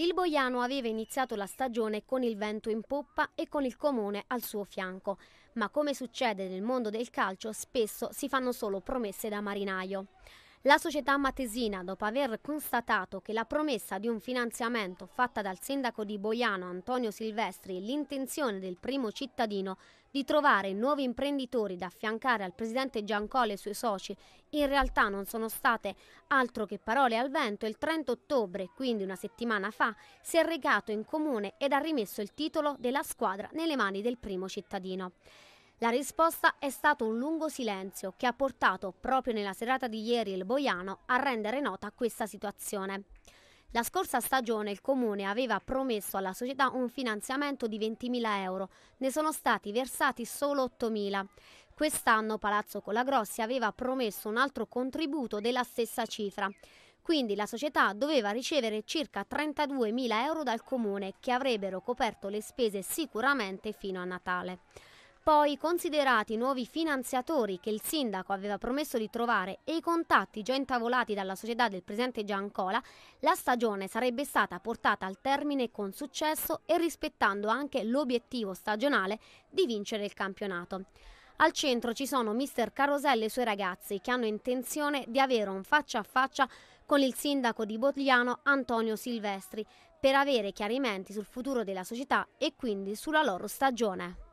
Il Boiano aveva iniziato la stagione con il vento in poppa e con il comune al suo fianco, ma come succede nel mondo del calcio spesso si fanno solo promesse da marinaio. La società Matesina, dopo aver constatato che la promessa di un finanziamento fatta dal sindaco di Boiano Antonio Silvestri e l'intenzione del primo cittadino di trovare nuovi imprenditori da affiancare al presidente Giancoli e ai suoi soci, in realtà non sono state altro che parole al vento, il 30 ottobre, quindi una settimana fa, si è recato in comune ed ha rimesso il titolo della squadra nelle mani del primo cittadino. La risposta è stato un lungo silenzio che ha portato proprio nella serata di ieri il Boiano a rendere nota questa situazione. La scorsa stagione il comune aveva promesso alla società un finanziamento di 20.000 euro, ne sono stati versati solo 8.000. Quest'anno Palazzo Colagrossi aveva promesso un altro contributo della stessa cifra. Quindi la società doveva ricevere circa 32.000 euro dal comune che avrebbero coperto le spese sicuramente fino a Natale poi considerati i nuovi finanziatori che il sindaco aveva promesso di trovare e i contatti già intavolati dalla società del presidente Giancola, la stagione sarebbe stata portata al termine con successo e rispettando anche l'obiettivo stagionale di vincere il campionato. Al centro ci sono Mister Carosella e i suoi ragazzi che hanno intenzione di avere un faccia a faccia con il sindaco di Bogliano Antonio Silvestri per avere chiarimenti sul futuro della società e quindi sulla loro stagione.